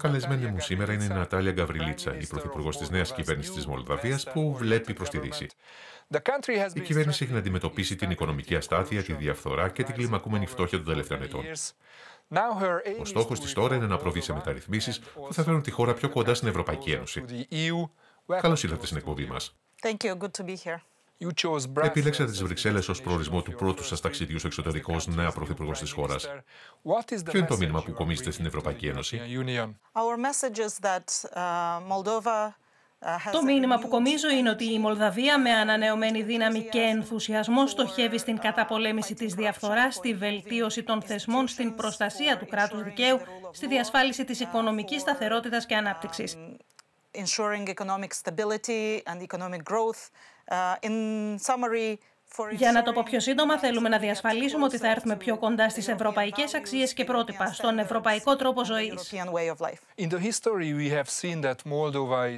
Καλεσμένη μου σήμερα είναι η Νατάλια Γκαβριλίτσα, η πρωθυπουργός της νέας κυβέρνησης της Μολδαβίας, που βλέπει προς τη Δύση. Η κυβέρνηση έχει να αντιμετωπίσει την οικονομική αστάθεια, τη διαφθορά και την κλιμακούμενη φτώχεια των τελευταίων ετών. Ο στόχος της τώρα είναι να προβεί σε μεταρρυθμίσεις που θα φέρουν τη χώρα πιο κοντά στην Ευρωπαϊκή Ένωση. E Καλώς ήρθατε στην εκπομπή μας. Επιλέξατε τις Βρυξέλλες ως προορισμό του πρώτου σας ταξιδιούς στο εξωτερικό ω νέα πρωθυπουργός της χώρας. Ποιο είναι το μήνυμα που κομίζετε στην Ευρωπαϊκή Ένωση, uh, uh, το μήνυμα που κομίζω είναι ότι η Μολδαβία με ανανεωμένη δύναμη και ενθουσιασμό στοχεύει στην καταπολέμηση της διαφθοράς, στη βελτίωση των θεσμών, στην προστασία του κράτους δικαίου, στη διασφάλιση της οικονομικής σταθερότητας και ανάπτυξης. Um, Uh, για να το πω πιο σύντομα, θέλουμε να διασφαλίσουμε ότι θα έρθουμε πιο κοντά στις ευρωπαϊκές αξίες και πρότυπα, στον ευρωπαϊκό τρόπο ζωής.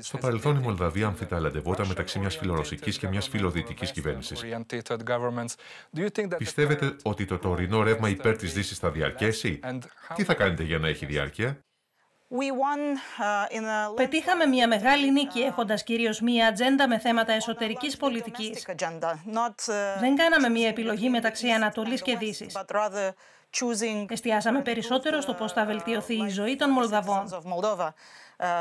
Στο παρελθόν η Μολδαβία αμφιταλαντευόταν μεταξύ μιας φιλορωσικής και μιας φιλοδυτικής κυβέρνησης. Πιστεύετε ότι το τωρινό ρεύμα υπέρ της Δύσης θα διαρκέσει? Τι θα κάνετε για να έχει διάρκεια? Uh, Πετύχαμε μια μεγάλη νίκη uh, έχοντας κυρίως μια ατζέντα με θέματα εσωτερικής πολιτικής. Uh, Δεν κάναμε μια επιλογή μεταξύ Ανατολής και Δύσης. Εστιάσαμε περισσότερο στο πώς θα uh, βελτιωθεί η ζωή των Μολδαβών. Uh,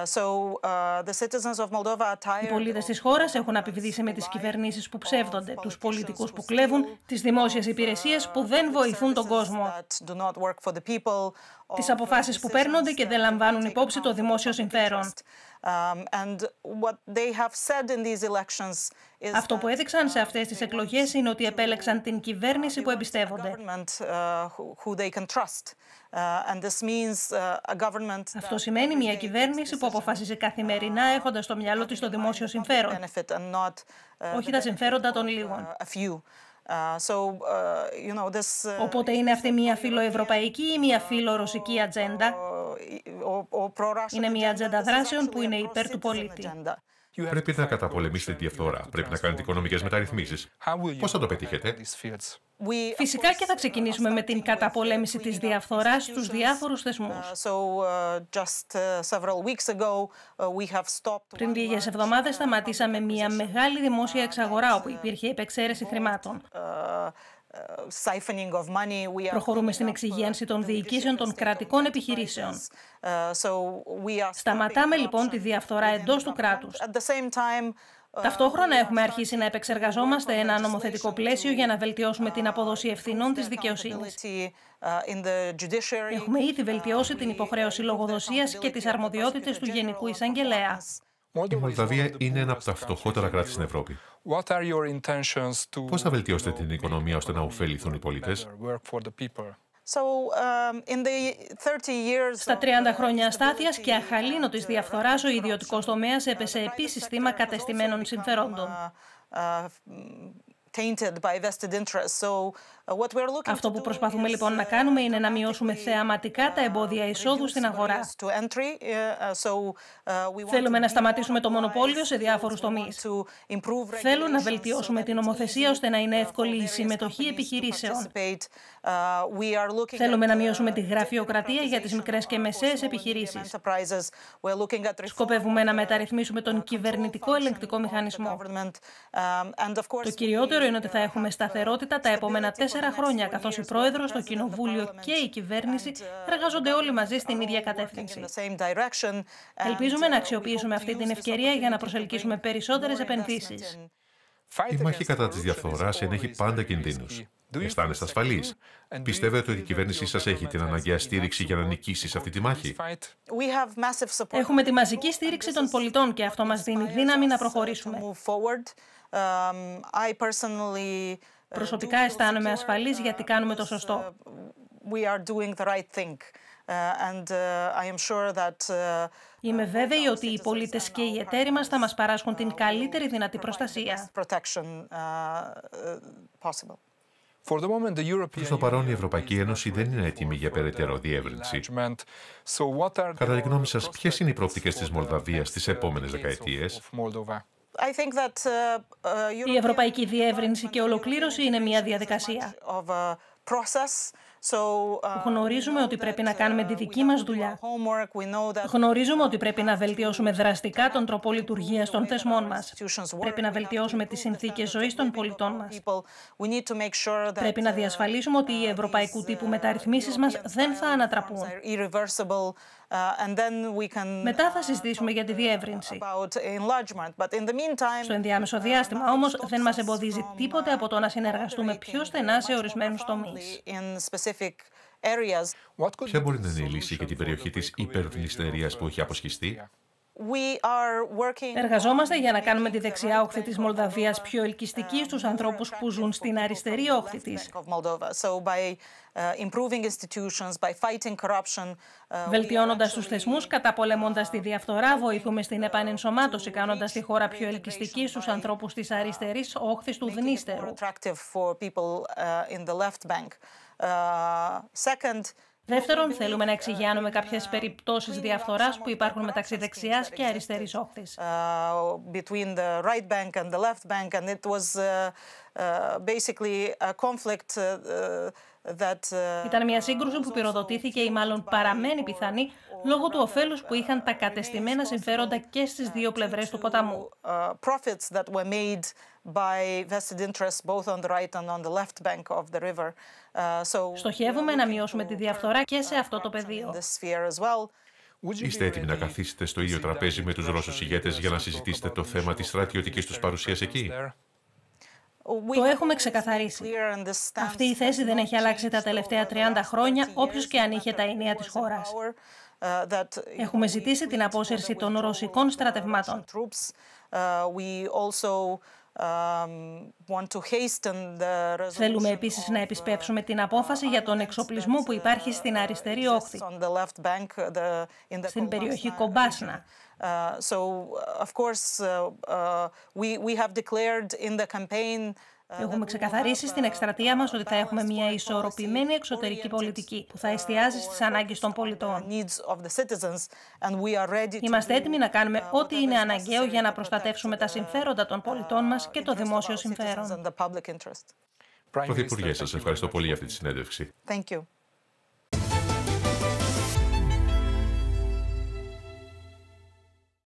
uh, Οι πολίτες της χώρας έχουν απειβδίσει με τις κυβερνήσεις που ψεύδονται, τους πολιτικούς που κλέβουν, τις δημόσιες υπηρεσίες που δεν βοηθούν τον κόσμο, τις αποφάσεις που παίρνονται και δεν λαμβάνουν υπόψη το δημόσιο συμφέρον. Um, Αυτό που έδειξαν σε uh, αυτές τις εκλογές είναι ότι επέλεξαν την κυβέρνηση που εμπιστεύονται. Uh, uh, Αυτό σημαίνει μια κυβέρνηση που αποφασίζει καθημερινά έχοντας στο μυαλό της το δημόσιο συμφέρον, όχι τα συμφέροντα των λίγων. Ε, ε, Οπότε είναι αυτή μια φιλοευρωπαϊκή ή μια φιλορωσική ατζέντα. Είναι μια ατζέντα δράσεων που είναι υπέρ του πολίτη. Πρέπει να καταπολεμήσετε τη διαφθορά. Πρέπει να κάνετε οικονομικές μεταρρυθμίσεις. Πώς θα το πετύχετε, Φυσικά και θα ξεκινήσουμε με την καταπολέμηση της διαφθοράς στους διάφορους θεσμούς. Uh, uh, uh, Πριν λίγες εβδομάδες σταματήσαμε μια μεγάλη δημόσια εξαγορά όπου υπήρχε επεξαίρεση χρημάτων. Προχωρούμε στην uh, εξυγένση των διοικήσεων των κρατικών επιχειρήσεων. Uh, Σταματάμε λοιπόν τη διαφθορά εντός του κράτους. Uh, Ταυτόχρονα έχουμε αρχίσει να επεξεργαζόμαστε ένα νομοθετικό πλαίσιο για να βελτιώσουμε την αποδοσή ευθυνών της δικαιοσύνης. Έχουμε ήδη βελτιώσει την υποχρέωση λογοδοσίας και τις αρμοδιότητες του Γενικού Εισαγγελέα. Η Μολδαβία είναι ένα από τα φτωχότερα κράτη στην Ευρώπη. Πώς θα βελτιώσετε την οικονομία ώστε να ωφεληθούν οι πολίτες, um, στα 30 χρόνια στάθεια και uh, της διαφθοράς, ο ιδιωτικός τομέας έπεσε uh, επίσης θύμα κατεστημένων uh, συμφερόντων. Mm, Uh, Αυτό που προσπαθούμε λοιπόν να uh, κάνουμε είναι να μειώσουμε θεαματικά τα uh, εμπόδια εισόδου στην αγορά. Θέλουμε να σταματήσουμε το μονοπόλιο σε διάφορους τομείς. Θέλω να βελτιώσουμε την νομοθεσία ώστε να είναι εύκολη η συμμετοχή επιχειρήσεων. Θέλουμε να μειώσουμε τη γραφειοκρατία για τις μικρές και μεσαίες επιχειρήσεις. Σκοπεύουμε να μεταρρυθμίσουμε τον κυβερνητικό ελεγκτικό μηχανισμό. Um, το κυριότερο είναι ότι θα έχουμε σταθερότητα τα επόμενα τέσσερα τέσσερα χρόνια, καθώς ο πρόεδρος, το κοινοβούλιο και η κυβέρνηση εργάζονται όλοι μαζί στην ίδια κατεύθυνση. Ελπίζουμε να uh, αξιοποιήσουμε αυτή την ευκαιρία για να προσελκύσουμε περισσότερες επενδύσεις. Η μάχη κατά της διαφθοράς ενέχει πάντα κινδύνους. Αισθάνεστε ασφαλείς. Πιστεύετε ότι η κυβέρνησή σας έχει την αναγκαία στήριξη για να νικήσει σε αυτή τη μάχη. Έχουμε τη μαζική στήριξη των πολιτών και αυτό μας δίνει δύναμη να uh, προχωρήσουμε. Προσωπικά αισθάνομαι ασφαλής uh, γιατί κάνουμε το σωστό. Είμαι βέβαιη ότι οι πολίτες και οι εταίροι μας θα μας παράσχουν uh, την καλύτερη δυνατή προστασία. Uh, Προς το παρόν, η Ευρωπαϊκή Ένωση δεν είναι έτοιμη για περαιτέρω διεύρυνση. Κατά τη γνώμη σας, ποιες είναι οι προοπτικές της Μολδαβίας στι επόμενες δεκαετίες, Uh, uh, Η ευρωπαϊκή διεύρυνση και ολοκλήρωση είναι μια διαδικασία. Uh, uh, Γνωρίζουμε ότι πρέπει να κάνουμε τη δική μας δουλειά. Γνωρίζουμε ότι πρέπει να βελτιώσουμε δραστικά τον τρόπο λειτουργίας των θεσμών μας. Πρέπει να βελτιώσουμε τις συνθήκες ζωής των πολιτών μας. Πρέπει να διασφαλίσουμε ότι οι ευρωπαϊκού τύπου uh, μεταρρυθμίσεις μας δεν θα ανατραπούν. Μετά θα συζητήσουμε για τη διεύρυνση. Στο ενδιάμεσο διάστημα όμως δεν μας εμποδίζει τίποτε από το να συνεργαστούμε πιο στενά σε ορισμένους τομείς. Ποια μπορεί να είναι η λύση για την περιοχή της υπερδνηστερία που έχει αποσχιστεί? Εργαζόμαστε για να κάνουμε τη δεξιά όχθη της Μολδαβίας πιο ελκυστική στους ανθρώπους που ζουν στην αριστερή όχθη της. Uh, uh, Βελτιώνοντας τους θεσμούς, καταπολεμώντας τη διαφθορά, βοηθούμε στην επανενσωμάτωση, κάνοντας τη χώρα πιο ελκυστική στους ανθρώπους της αριστερής όχθης του δνύστερου». Δεύτερον, θέλουμε να εξηγιάνουμε κάποιες περιπτώσεις διαφθοράς που υπάρχουν μεταξύ δεξιάς και αριστερής όχθης. Uh, Uh, Ήταν μια σύγκρουση που uh, πυροδοτήθηκε ή μάλλον παραμένει πιθανή λόγω του ωφέλους που είχαν τα uh, κατεστημένα συμφέροντα και στις δύο πλευρές του ποταμού. Στοχεύουμε να μειώσουμε τη διαφθορά και σε αυτό το πεδίο. Είστε έτοιμοι να καθίσετε στο ίδιο τραπέζι με τους Ρώσους ηγέτες για να συζητήσετε το θέμα της στρατιωτικής τους παρουσίας εκεί. Το έχουμε ξεκαθαρίσει. Αυτή η θέση δεν έχει αλλάξει τα τελευταία 30 χρόνια, όποιος και αν είχε τα ενία της χώρας. Uh, έχουμε ζητήσει την απόσυρση των ρωσικών στρατευμάτων. Θέλουμε επίσης να επισπεύσουμε την απόφαση για τον εξοπλισμό που υπάρχει στην αριστερή όχθη, uh, στην περιοχή Κομπάσνα. Uh, so, of course, uh, we, we have declared in the campaign ε, έχουμε ξεκαθαρίσει στην εκστρατεία μας ότι θα έχουμε μια ισορροπημένη εξωτερική πολιτική που θα εστιάζει στις ανάγκες των πολιτών. Είμαστε έτοιμοι να κάνουμε ό,τι είναι αναγκαίο για να προστατεύσουμε τα συμφέροντα των πολιτών μας και το δημόσιο συμφέρον. Πρωθυπουργέ, σας ευχαριστώ πολύ για αυτή τη συνέντευξη.